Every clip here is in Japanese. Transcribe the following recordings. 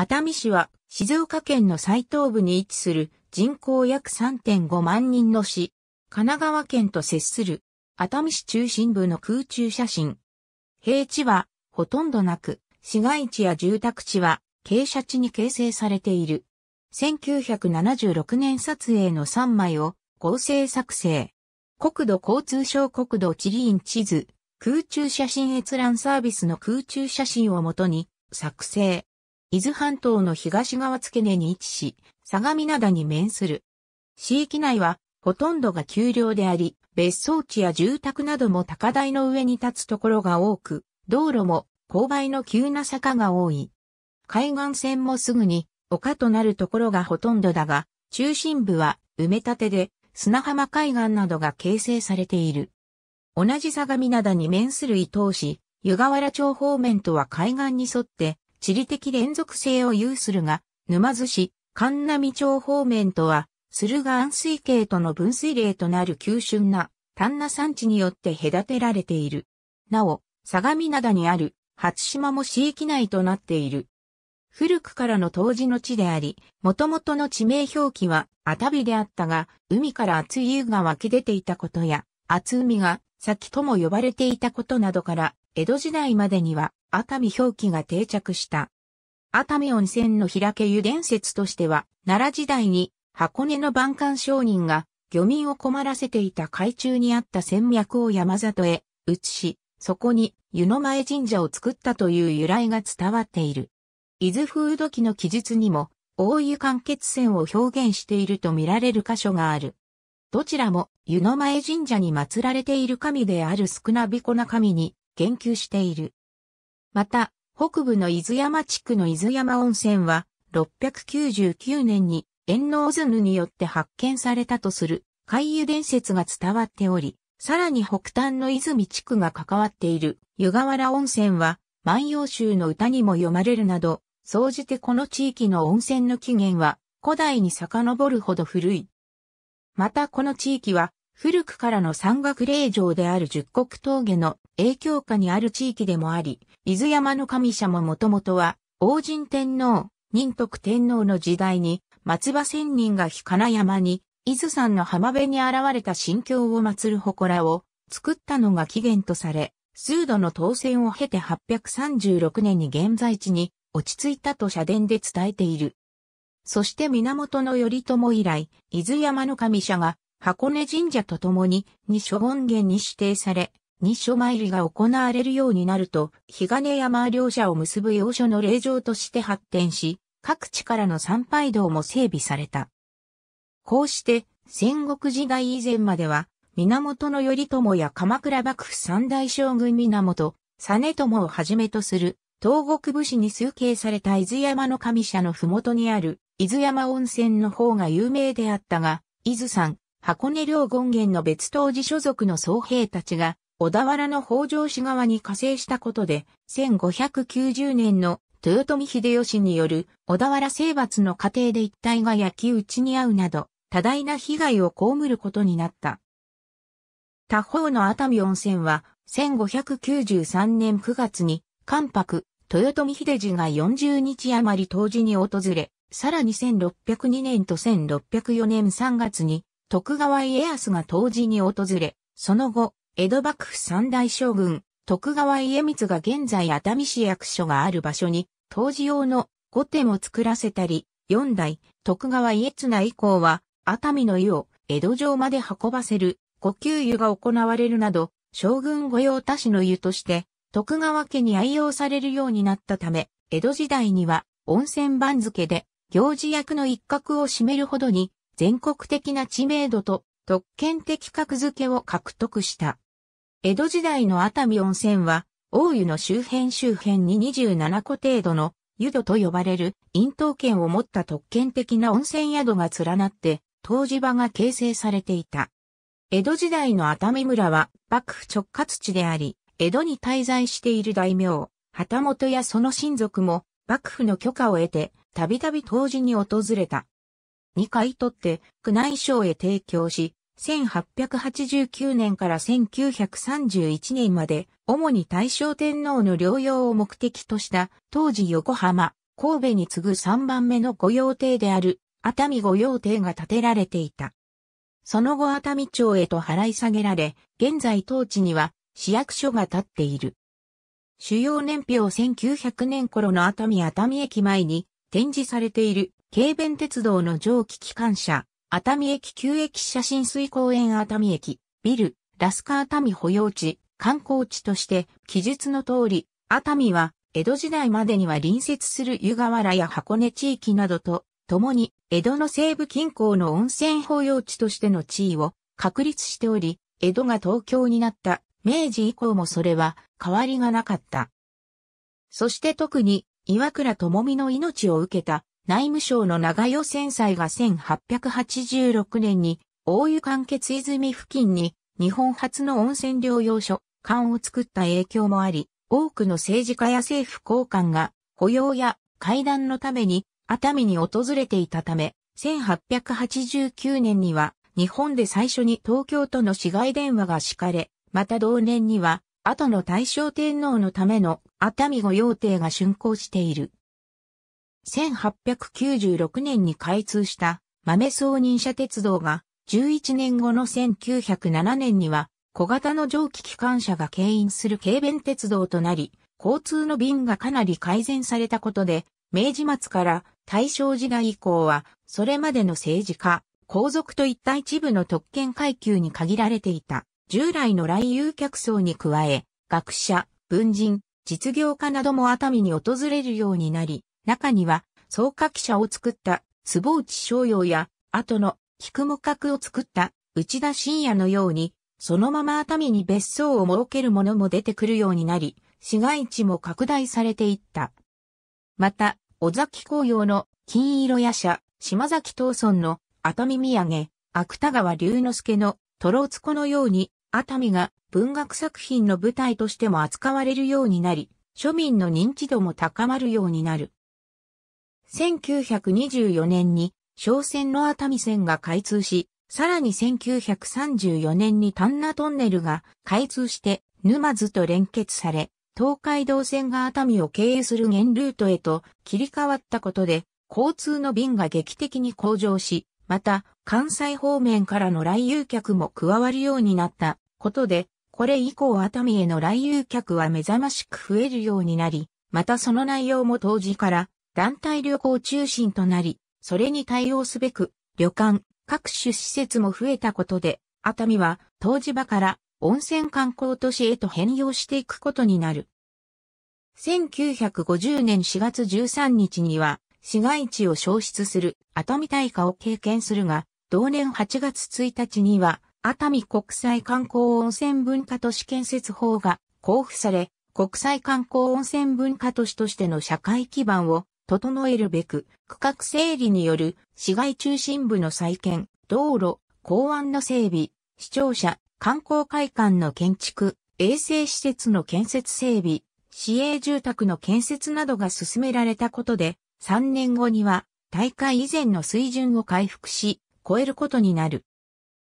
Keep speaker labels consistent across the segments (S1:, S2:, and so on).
S1: 熱海市は静岡県の最東部に位置する人口約3.5万人の市、神奈川県と接する熱海市中心部の空中写真。平地はほとんどなく、市街地や住宅地は傾斜地に形成されている。1976年撮影の3枚を合成作成。国土交通省国土地理院地図、空中写真閲覧サービスの空中写真をもとに作成。伊豆半島の東側付根に位置し、相模灘に面する。市域内は、ほとんどが丘陵であり、別荘地や住宅なども高台の上に立つところが多く、道路も勾配の急な坂が多い。海岸線もすぐに丘となるところがほとんどだが、中心部は埋め立てで砂浜海岸などが形成されている。同じ相模灘に面する伊東市、湯河原町方面とは海岸に沿って地理的連続性を有するが、沼津市、神波町方面とは、駿河安水系との分水嶺となる急峻な丹那山地によって隔てられている。なお、相模灘にある初島も市域内となっている。古くからの当時の地であり、元々の地名表記は熱海であったが、海から熱い湯が湧き出ていたことや、熱海が先とも呼ばれていたことなどから、江戸時代までには熱海表記が定着した。熱海温泉の開け湯伝説としては、奈良時代に箱根の万官商人が漁民を困らせていた海中にあった戦脈を山里へ移し、そこに湯の前神社を作ったという由来が伝わっている。伊豆風土記の記述にも、大湯間欠泉を表現していると見られる箇所がある。どちらも湯の前神社に祀られている神である少なびこな神に言及している。また、北部の伊豆山地区の伊豆山温泉は、699年に天皇渦ヌによって発見されたとする海湯伝説が伝わっており、さらに北端の泉地区が関わっている湯河原温泉は、万葉集の歌にも読まれるなど、総じてこの地域の温泉の起源は古代に遡るほど古い。またこの地域は古くからの山岳霊場である十国峠の影響下にある地域でもあり、伊豆山の神社ももともとは、王神天皇、仁徳天皇の時代に、松葉仙人が日金山に、伊豆山の浜辺に現れた神教を祀る祠を作ったのが起源とされ、数度の当選を経て836年に現在地に落ち着いたと社殿で伝えている。そして源頼朝以来、伊豆山の神社が箱根神社とともに二所権現に指定され、二所参りが行われるようになると、日金山両者を結ぶ要所の霊場として発展し、各地からの参拝道も整備された。こうして、戦国時代以前までは、源頼朝や鎌倉幕府三大将軍源、実朝をはじめとする、東国武士に崇敬された伊豆山の神社の麓にある、伊豆山温泉の方が有名であったが、伊豆山、箱根両権現の別当時所属の僧兵たちが、小田原の北条氏側に加勢したことで、1590年の豊臣秀吉による小田原征伐の過程で一帯が焼き打ちに遭うなど、多大な被害を被ることになった。他方の熱海温泉は、1593年9月に、関白、豊臣秀治が40日余り当時に訪れ、さらに1602年と1604年3月に、徳川家康が当時に訪れ、その後、江戸幕府三大将軍、徳川家光が現在熱海市役所がある場所に、当時用の御殿を作らせたり、四代、徳川家綱以降は、熱海の湯を江戸城まで運ばせる、呼吸湯が行われるなど、将軍御用達の湯として、徳川家に愛用されるようになったため、江戸時代には温泉番付で行事役の一角を占めるほどに全国的な知名度と特権的格付けを獲得した。江戸時代の熱海温泉は、大湯の周辺周辺に27個程度の湯戸と呼ばれる陰東圏を持った特権的な温泉宿が連なって、湯治場が形成されていた。江戸時代の熱海村は幕府直轄地であり、江戸に滞在している大名、旗本やその親族も幕府の許可を得て、たびたび湯治に訪れた。に買い取って宮内省へ提供し、1889年から1931年まで、主に大正天皇の療養を目的とした、当時横浜、神戸に次ぐ3番目の御用邸である、熱海御用邸が建てられていた。その後熱海町へと払い下げられ、現在当地には市役所が建っている。主要年表1900年頃の熱海熱海駅前に展示されている京弁鉄道の蒸気機関車、熱海駅旧駅写真水公園熱海駅、ビル、ラスカ熱海保養地、観光地として、記述の通り、熱海は、江戸時代までには隣接する湯河原や箱根地域などと、共に、江戸の西部近郊の温泉保養地としての地位を確立しており、江戸が東京になった明治以降もそれは変わりがなかった。そして特に岩倉智美の命を受けた内務省の長与戦災が1886年に大湯間欠泉付近に日本初の温泉療養所、館を作った影響もあり、多くの政治家や政府高官が保養や会談のために熱海に訪れていたため、1889年には日本で最初に東京との市街電話が敷かれ、また同年には後の大正天皇のための熱海御用邸が竣工している。1896年に開通した豆草任車鉄道が11年後の1907年には小型の蒸気機関車が牽引する軽便鉄道となり、交通の便がかなり改善されたことで、明治末から大正時代以降は、それまでの政治家、皇族といった一部の特権階級に限られていた、従来の来遊客層に加え、学者、文人、実業家なども熱海に訪れるようになり、中には、総加記者を作った坪内商用や、後の菊も閣を作った内田信也のように、そのまま熱海に別荘を設ける者も出てくるようになり、市街地も拡大されていった。また、尾崎紅葉の金色夜叉、島崎東村の熱海土産、芥川龍之介のトロツコのように、熱海が文学作品の舞台としても扱われるようになり、庶民の認知度も高まるようになる。1924年に商船の熱海線が開通し、さらに1934年に丹那トンネルが開通して沼津と連結され、東海道線が熱海を経由する原ルートへと切り替わったことで、交通の便が劇的に向上し、また関西方面からの来遊客も加わるようになったことで、これ以降熱海への来遊客は目覚ましく増えるようになり、またその内容も当時から団体旅行中心となり、それに対応すべく、旅館、各種施設も増えたことで、熱海は湯治場から温泉観光都市へと変容していくことになる。1950年4月13日には市街地を消失する熱海大火を経験するが、同年8月1日には熱海国際観光温泉文化都市建設法が交付され、国際観光温泉文化都市としての社会基盤を整えるべく、区画整理による市街中心部の再建、道路、港湾の整備、市庁舎、観光会館の建築、衛生施設の建設整備、市営住宅の建設などが進められたことで、3年後には大会以前の水準を回復し、超えることになる。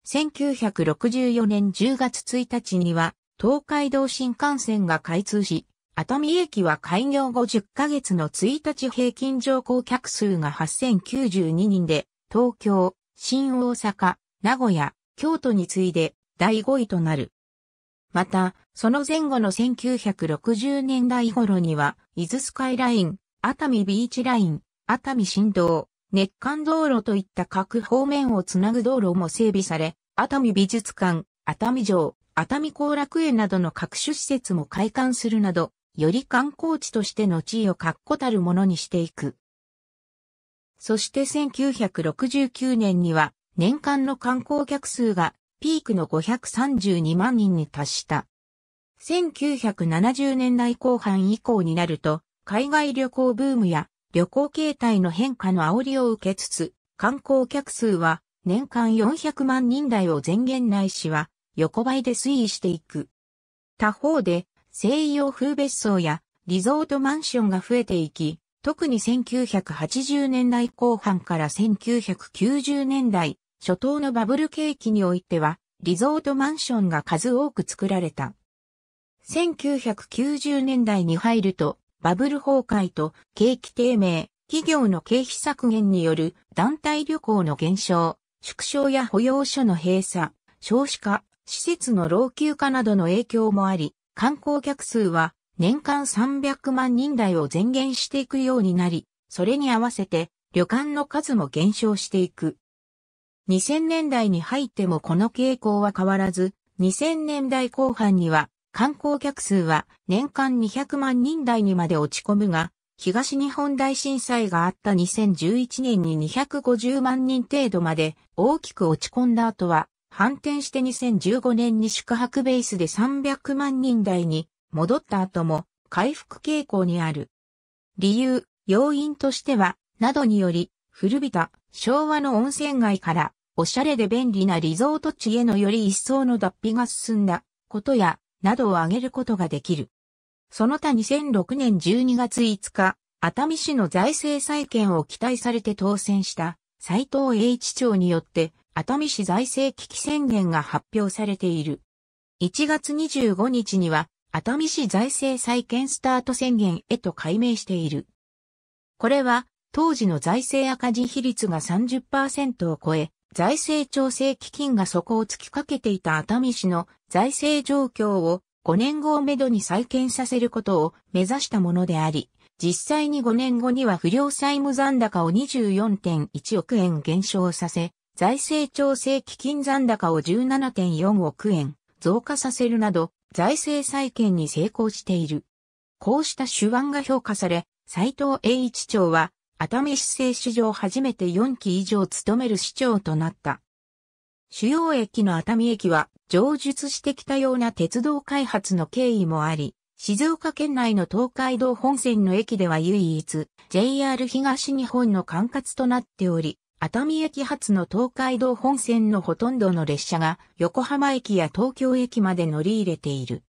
S1: 1964年10月1日には、東海道新幹線が開通し、熱海駅は開業後10ヶ月の1日平均乗降客数が8092人で、東京、新大阪、名古屋、京都に次いで第5位となる。また、その前後の1960年代頃には、伊豆スカイライン、熱海ビーチライン、熱海新道、熱間道路といった各方面をつなぐ道路も整備され、熱海美術館、熱海城、熱海後楽園などの各種施設も開館するなど、より観光地としての地位を確固たるものにしていく。そして1969年には年間の観光客数がピークの532万人に達した。1970年代後半以降になると、海外旅行ブームや旅行形態の変化の煽りを受けつつ、観光客数は年間400万人台を前言ないしは横ばいで推移していく。他方で西洋風別荘やリゾートマンションが増えていき、特に1980年代後半から1990年代初頭のバブル景気においては、リゾートマンションが数多く作られた。1990年代に入ると、バブル崩壊と景気低迷、企業の経費削減による団体旅行の減少、縮小や保養所の閉鎖、少子化、施設の老朽化などの影響もあり、観光客数は年間300万人台を前減していくようになり、それに合わせて旅館の数も減少していく。2000年代に入ってもこの傾向は変わらず、2000年代後半には観光客数は年間200万人台にまで落ち込むが、東日本大震災があった2011年に250万人程度まで大きく落ち込んだ後は反転して2015年に宿泊ベースで300万人台に戻った後も回復傾向にある。理由、要因としては、などにより、古びた昭和の温泉街からおしゃれで便利なリゾート地へのより一層の脱皮が進んだことや、などを挙げることができる。その他2006年12月5日、熱海市の財政再建を期待されて当選した斉藤栄一長によって熱海市財政危機宣言が発表されている。1月25日には、熱海市財政再建スタート宣言へと改名している。これは、当時の財政赤字比率が30%を超え、財政調整基金が底を突きかけていた熱海市の財政状況を5年後をめどに再建させることを目指したものであり、実際に5年後には不良債務残高を24.1億円減少させ、財政調整基金残高を17.4億円増加させるなど、財政再建に成功している。こうした手腕が評価され、斎藤栄一長は、熱海市政史上初めて4期以上務める市長となった。主要駅の熱海駅は、上述してきたような鉄道開発の経緯もあり、静岡県内の東海道本線の駅では唯一、JR 東日本の管轄となっており、熱海駅発の東海道本線のほとんどの列車が横浜駅や東京駅まで乗り入れている。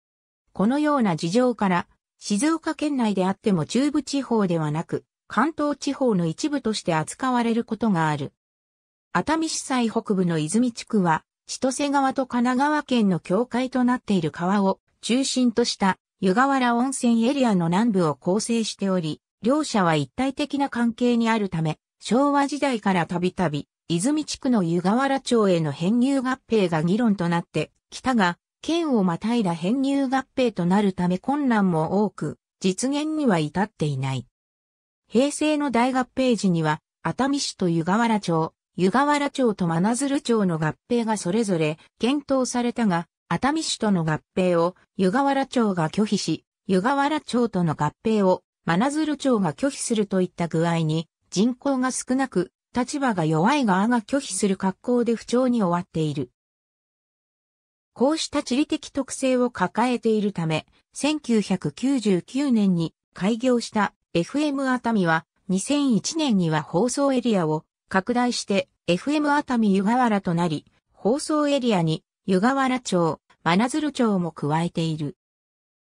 S1: このような事情から、静岡県内であっても中部地方ではなく、関東地方の一部として扱われることがある。熱海市西北部の泉地区は、千歳川と神奈川県の境界となっている川を中心とした湯河原温泉エリアの南部を構成しており、両者は一体的な関係にあるため、昭和時代からたびたび、泉地区の湯河原町への編入合併が議論となってきたが、県をまたいだ編入合併となるため困難も多く、実現には至っていない。平成の大合併時には、熱海市と湯河原町、湯河原町と真鶴町の合併がそれぞれ検討されたが、熱海市との合併を湯河原町が拒否し、湯河原町との合併を真鶴町が拒否するといった具合に、人口が少なく、立場が弱い側が拒否する格好で不調に終わっている。こうした地理的特性を抱えているため、1999年に開業した FM 熱海は、2001年には放送エリアを拡大して FM 熱海湯河原となり、放送エリアに湯河原町、真鶴町も加えている。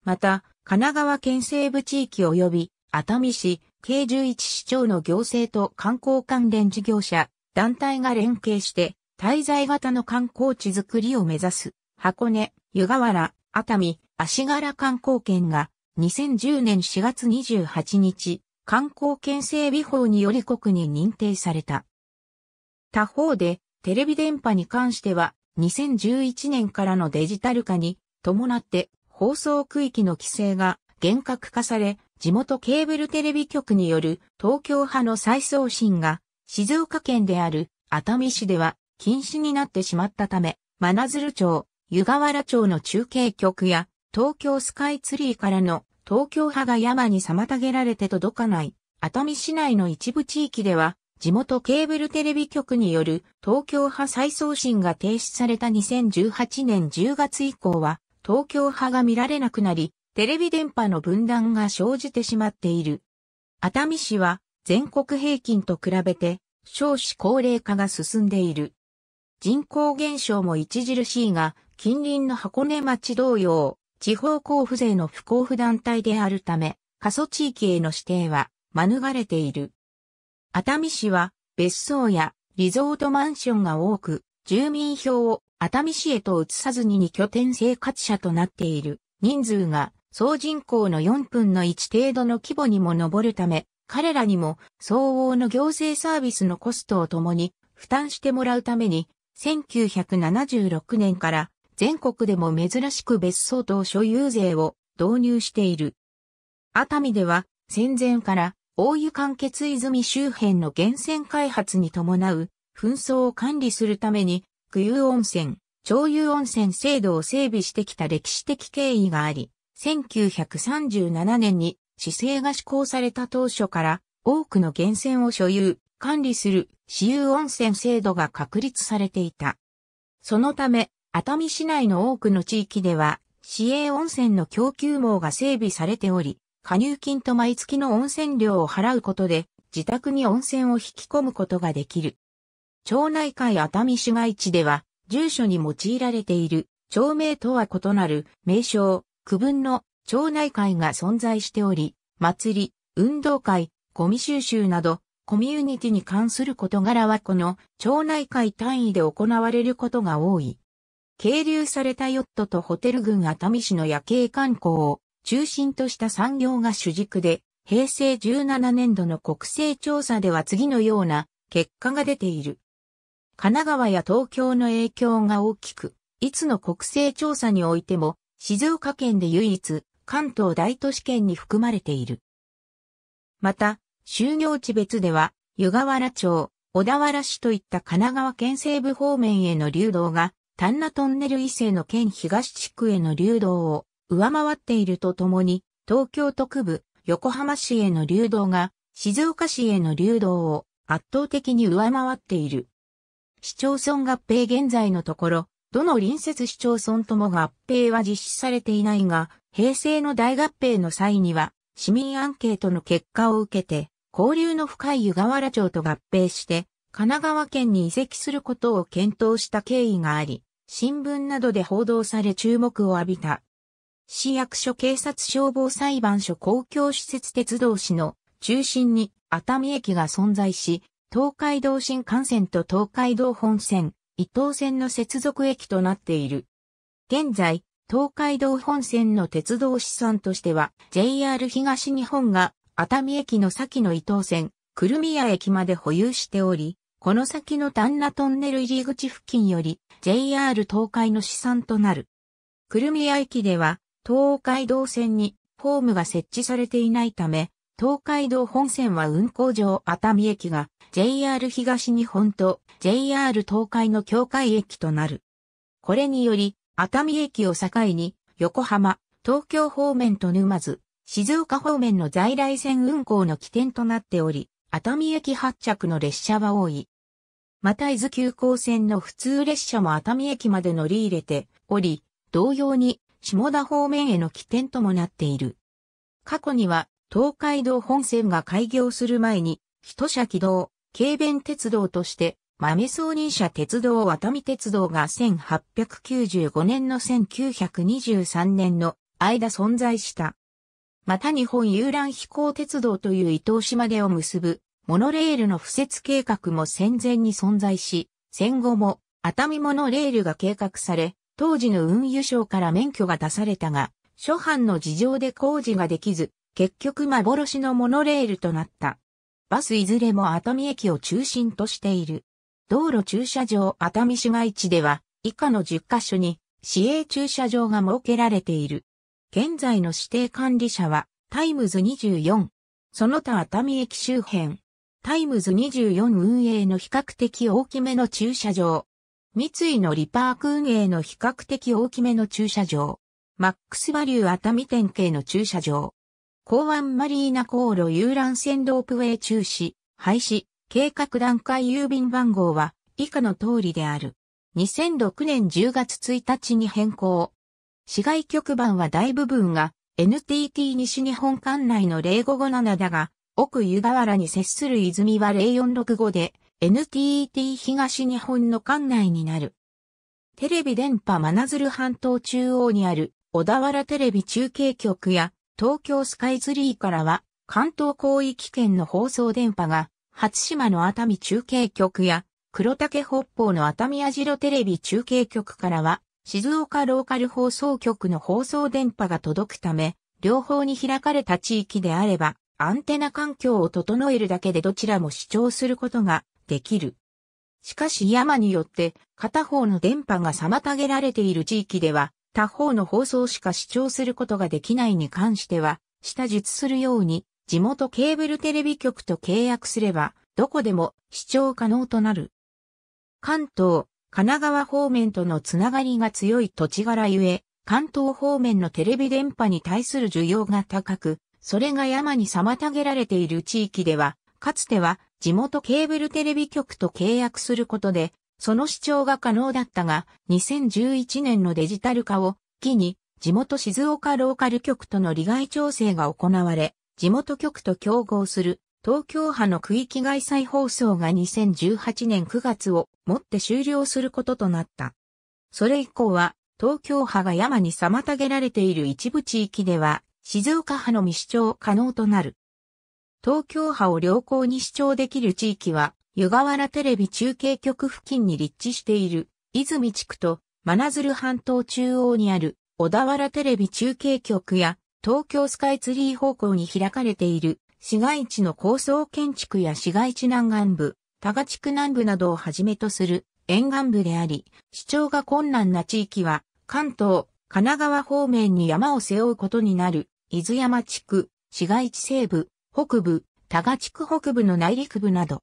S1: また、神奈川県西部地域及び熱海市、計11市町の行政と観光関連事業者、団体が連携して、滞在型の観光地づくりを目指す、箱根、湯河原、熱海、足柄観光圏が、2010年4月28日、観光県整備法により国に認定された。他方で、テレビ電波に関しては、2011年からのデジタル化に伴って放送区域の規制が厳格化され、地元ケーブルテレビ局による東京派の再送信が静岡県である熱海市では禁止になってしまったため、真鶴町、湯河原町の中継局や東京スカイツリーからの東京派が山に妨げられて届かない熱海市内の一部地域では地元ケーブルテレビ局による東京派再送信が停止された2018年10月以降は東京派が見られなくなりテレビ電波の分断が生じてしまっている。熱海市は全国平均と比べて少子高齢化が進んでいる。人口減少も著しいが、近隣の箱根町同様、地方交付税の不交付団体であるため、過疎地域への指定は免れている。熱海市は別荘やリゾートマンションが多く、住民票を熱海市へと移さずに2拠点生活者となっている人数が総人口の4分の1程度の規模にも上るため、彼らにも相応の行政サービスのコストを共に負担してもらうために、1976年から全国でも珍しく別荘等所有税を導入している。熱海では戦前から大湯間欠泉周辺の源泉開発に伴う紛争を管理するために、具有温泉、長有温泉制度を整備してきた歴史的経緯があり、1937年に市政が施行された当初から多くの源泉を所有、管理する私有温泉制度が確立されていた。そのため、熱海市内の多くの地域では、市営温泉の供給網が整備されており、加入金と毎月の温泉料を払うことで、自宅に温泉を引き込むことができる。町内会熱海市街地では、住所に用いられている、町名とは異なる名称、区分の町内会が存在しており、祭り、運動会、ゴミ収集など、コミュニティに関する事柄はこの町内会単位で行われることが多い。経流されたヨットとホテル群熱海市の夜景観光を中心とした産業が主軸で、平成17年度の国勢調査では次のような結果が出ている。神奈川や東京の影響が大きく、いつの国勢調査においても静岡県で唯一、関東大都市圏に含まれている。また、就業地別では、湯河原町、小田原市といった神奈川県西部方面への流動が、丹那トンネル伊勢の県東地区への流動を上回っているとともに、東京都区部、横浜市への流動が、静岡市への流動を圧倒的に上回っている。市町村合併現在のところ、どの隣接市町村とも合併は実施されていないが、平成の大合併の際には、市民アンケートの結果を受けて、交流の深い湯河原町と合併して、神奈川県に移籍することを検討した経緯があり、新聞などで報道され注目を浴びた。市役所警察消防裁判所公共施設鉄道市の中心に熱海駅が存在し、東海道新幹線と東海道本線、伊東線の接続駅となっている。現在、東海道本線の鉄道資産としては、JR 東日本が熱海駅の先の伊東線、久留宮駅まで保有しており、この先の丹那トンネル入り口付近より JR 東海の資産となる。久留宮駅では東海道線にホームが設置されていないため、東海道本線は運行上熱海駅が JR 東日本と JR 東海の境界駅となる。これにより、熱海駅を境に、横浜、東京方面と沼津、静岡方面の在来線運行の起点となっており、熱海駅発着の列車は多い。また伊豆急行線の普通列車も熱海駅まで乗り入れており、同様に下田方面への起点ともなっている。過去には東海道本線が開業する前に、一車起動、軽便鉄道として、豆総任者鉄道熱海鉄道が1895年の1923年の間存在した。また日本遊覧飛行鉄道という伊東島でを結ぶモノレールの敷設計画も戦前に存在し、戦後も熱海モノレールが計画され、当時の運輸省から免許が出されたが、諸般の事情で工事ができず、結局幻のモノレールとなった。バスいずれも熱海駅を中心としている。道路駐車場熱海市街地では、以下の10カ所に、市営駐車場が設けられている。現在の指定管理者は、タイムズ24。その他熱海駅周辺。タイムズ24運営の比較的大きめの駐車場。三井のリパーク運営の比較的大きめの駐車場。マックスバリュー熱海店系の駐車場。港湾マリーナ航路遊覧船ロープウェイ中止、廃止、計画段階郵便番号は以下の通りである。2006年10月1日に変更。市外局番は大部分が NTT 西日本管内の0557だが、奥湯河原に接する泉は0465で NTT 東日本の管内になる。テレビ電波真鶴半島中央にある小田原テレビ中継局や東京スカイツリーからは、関東広域圏の放送電波が、初島の熱海中継局や、黒竹北方の熱海網城テレビ中継局からは、静岡ローカル放送局の放送電波が届くため、両方に開かれた地域であれば、アンテナ環境を整えるだけでどちらも視聴することができる。しかし山によって片方の電波が妨げられている地域では他方の放送しか視聴することができないに関しては、下述するように、地元ケーブルテレビ局と契約すれば、どこでも視聴可能となる。関東、神奈川方面とのつながりが強い土地柄ゆえ、関東方面のテレビ電波に対する需要が高く、それが山に妨げられている地域では、かつては地元ケーブルテレビ局と契約することでその視聴が可能だったが、2011年のデジタル化を機に、地元静岡ローカル局との利害調整が行われ、地元局と競合する東京派の区域外再放送が2018年9月をもって終了することとなった。それ以降は、東京派が山に妨げられている一部地域では、静岡派の未視聴可能となる。東京派を良好に視聴できる地域は、湯河原テレビ中継局付近に立地している、泉地区と、真鶴半島中央にある、小田原テレビ中継局や、東京スカイツリー方向に開かれている、市街地の高層建築や市街地南岸部、多賀地区南部などをはじめとする沿岸部であり、市長が困難な地域は、関東、神奈川方面に山を背負うことになる、伊豆山地区、市街地西部、北部、多賀地区北部の内陸部など、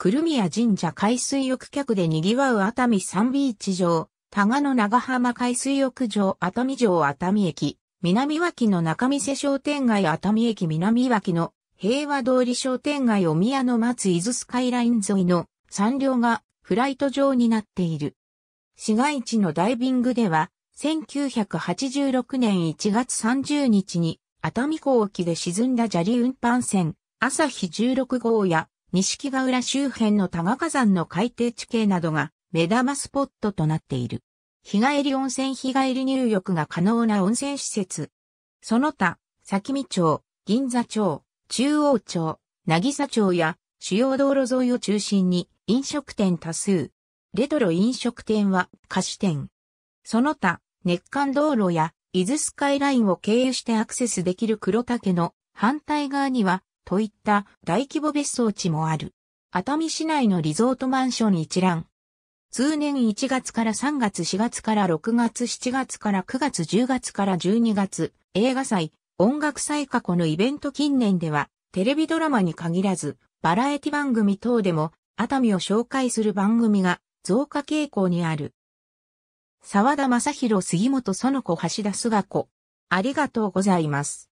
S1: 久留や神社海水浴客で賑わう熱海サンビーチ場、多賀の長浜海水浴場熱海城熱海駅、南脇の中見世商店街熱海駅南脇の平和通り商店街お宮の松伊豆スカイライン沿いの山両がフライト場になっている。市街地のダイビングでは、1986年1月30日に熱海港沖で沈んだ砂利運搬船、朝日16号や西木ヶ浦周辺の多賀火山の海底地形などが目玉スポットとなっている。日帰り温泉日帰り入浴が可能な温泉施設。その他、先見町、銀座町、中央町、渚町や主要道路沿いを中心に飲食店多数。レトロ飲食店は菓子店。その他、熱間道路や伊豆スカイラインを経由してアクセスできる黒竹の反対側にはといった大規模別荘地もある。熱海市内のリゾートマンション一覧。通年1月から3月4月から6月7月から9月10月から12月、映画祭、音楽祭過去のイベント近年では、テレビドラマに限らず、バラエティ番組等でも、熱海を紹介する番組が増加傾向にある。沢田正宏杉本園子橋田菅子。ありがとうございます。